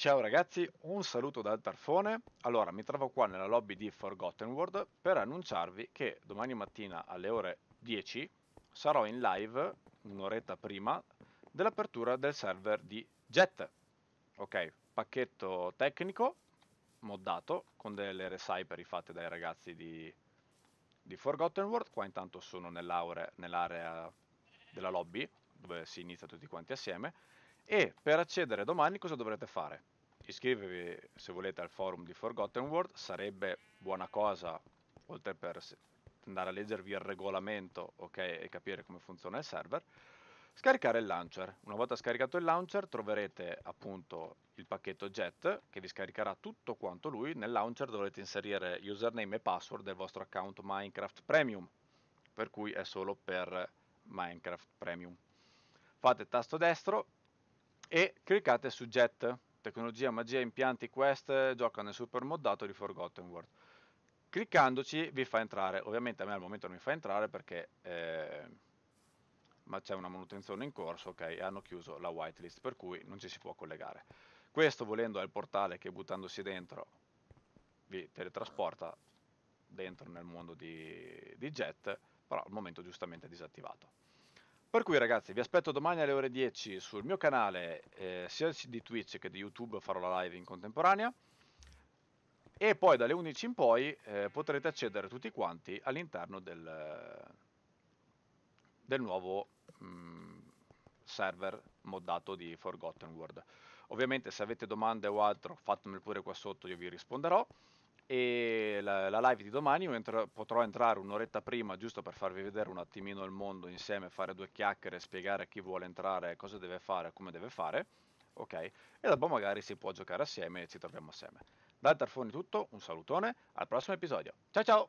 Ciao ragazzi, un saluto dal Tarfone. Allora, mi trovo qua nella lobby di Forgotten World per annunciarvi che domani mattina alle ore 10 sarò in live, un'oretta prima, dell'apertura del server di Jet. Ok, pacchetto tecnico moddato con delle reciperi fatte dai ragazzi di, di Forgotten World. Qua intanto sono nell'area nell della lobby dove si inizia tutti quanti assieme e per accedere domani cosa dovrete fare? Iscrivervi se volete al forum di Forgotten World, sarebbe buona cosa, oltre per andare a leggervi il regolamento okay, e capire come funziona il server, scaricare il launcher. Una volta scaricato il launcher troverete appunto il pacchetto JET che vi scaricherà tutto quanto lui. Nel launcher dovrete inserire username e password del vostro account Minecraft Premium, per cui è solo per Minecraft Premium. Fate tasto destro e cliccate su Jet, tecnologia, magia, impianti, quest, gioca nel supermoddato di Forgotten World. Cliccandoci vi fa entrare, ovviamente a me al momento non mi fa entrare perché eh, ma c'è una manutenzione in corso ok, e hanno chiuso la whitelist per cui non ci si può collegare. Questo volendo è il portale che buttandosi dentro vi teletrasporta dentro nel mondo di, di Jet, però al momento giustamente è disattivato. Per cui ragazzi vi aspetto domani alle ore 10 sul mio canale eh, sia di Twitch che di YouTube farò la live in contemporanea e poi dalle 11 in poi eh, potrete accedere tutti quanti all'interno del, del nuovo mh, mm, server moddato di Forgotten World. Ovviamente se avete domande o altro fatemelo pure qua sotto, io vi risponderò e la, la live di domani entra- potrò entrare un'oretta prima giusto per farvi vedere un attimino il mondo insieme, fare due chiacchiere, spiegare a chi vuole entrare cosa deve fare, come deve fare, ok? E dopo magari si può giocare assieme e ci troviamo assieme. Dal Tarfone tutto, un salutone, al prossimo episodio. Ciao ciao!